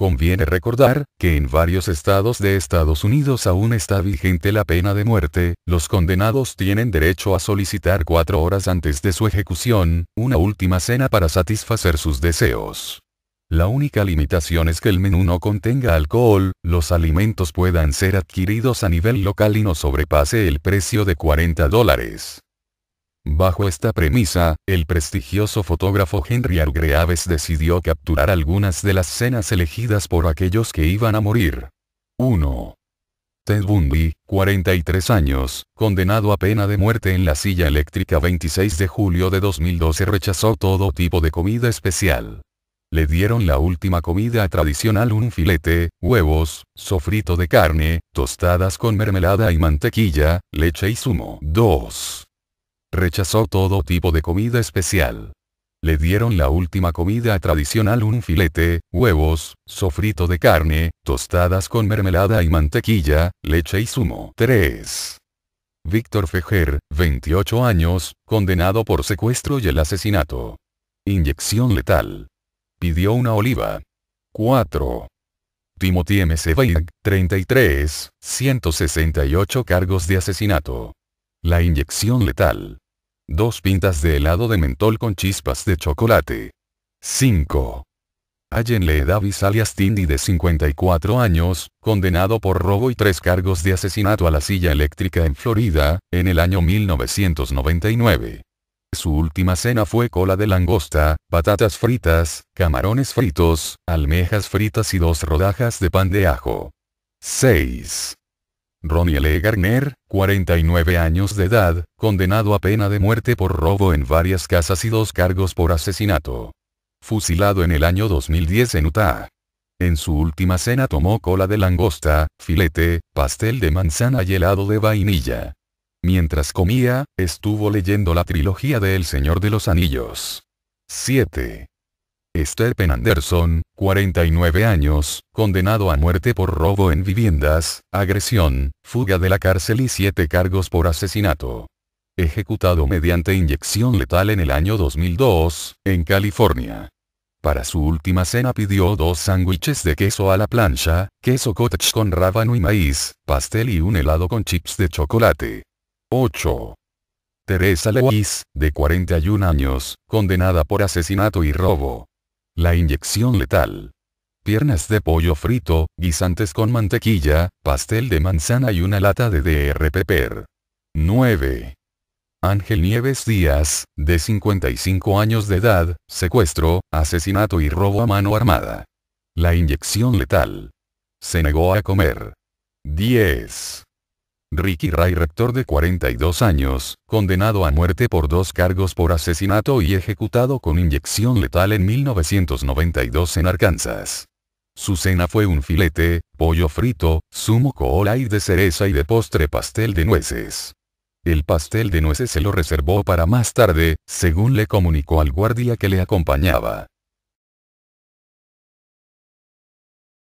Conviene recordar, que en varios estados de Estados Unidos aún está vigente la pena de muerte, los condenados tienen derecho a solicitar cuatro horas antes de su ejecución, una última cena para satisfacer sus deseos. La única limitación es que el menú no contenga alcohol, los alimentos puedan ser adquiridos a nivel local y no sobrepase el precio de 40 dólares. Bajo esta premisa, el prestigioso fotógrafo Henry Argreaves decidió capturar algunas de las cenas elegidas por aquellos que iban a morir. 1. Ted Bundy, 43 años, condenado a pena de muerte en la silla eléctrica 26 de julio de 2012 rechazó todo tipo de comida especial. Le dieron la última comida tradicional un filete, huevos, sofrito de carne, tostadas con mermelada y mantequilla, leche y zumo. 2. Rechazó todo tipo de comida especial. Le dieron la última comida tradicional un filete, huevos, sofrito de carne, tostadas con mermelada y mantequilla, leche y zumo. 3. Víctor Fejer, 28 años, condenado por secuestro y el asesinato. Inyección letal. Pidió una oliva. 4. Timothy M. 33, 168 cargos de asesinato. La inyección letal. Dos pintas de helado de mentol con chispas de chocolate. 5. Allen Davis alias Tindy de 54 años, condenado por robo y tres cargos de asesinato a la silla eléctrica en Florida, en el año 1999. Su última cena fue cola de langosta, patatas fritas, camarones fritos, almejas fritas y dos rodajas de pan de ajo. 6. Ronnie L. Garner, 49 años de edad, condenado a pena de muerte por robo en varias casas y dos cargos por asesinato. Fusilado en el año 2010 en Utah. En su última cena tomó cola de langosta, filete, pastel de manzana y helado de vainilla. Mientras comía, estuvo leyendo la trilogía de El Señor de los Anillos. 7. Stephen Anderson, 49 años, condenado a muerte por robo en viviendas, agresión, fuga de la cárcel y siete cargos por asesinato. Ejecutado mediante inyección letal en el año 2002, en California. Para su última cena pidió dos sándwiches de queso a la plancha, queso cottage con rábano y maíz, pastel y un helado con chips de chocolate. 8. Teresa Lewis, de 41 años, condenada por asesinato y robo. La inyección letal. Piernas de pollo frito, guisantes con mantequilla, pastel de manzana y una lata de DRPP. 9. Ángel Nieves Díaz, de 55 años de edad, secuestro, asesinato y robo a mano armada. La inyección letal. Se negó a comer. 10. Ricky Ray rector de 42 años, condenado a muerte por dos cargos por asesinato y ejecutado con inyección letal en 1992 en Arkansas. Su cena fue un filete, pollo frito, zumo cola y de cereza y de postre pastel de nueces. El pastel de nueces se lo reservó para más tarde, según le comunicó al guardia que le acompañaba.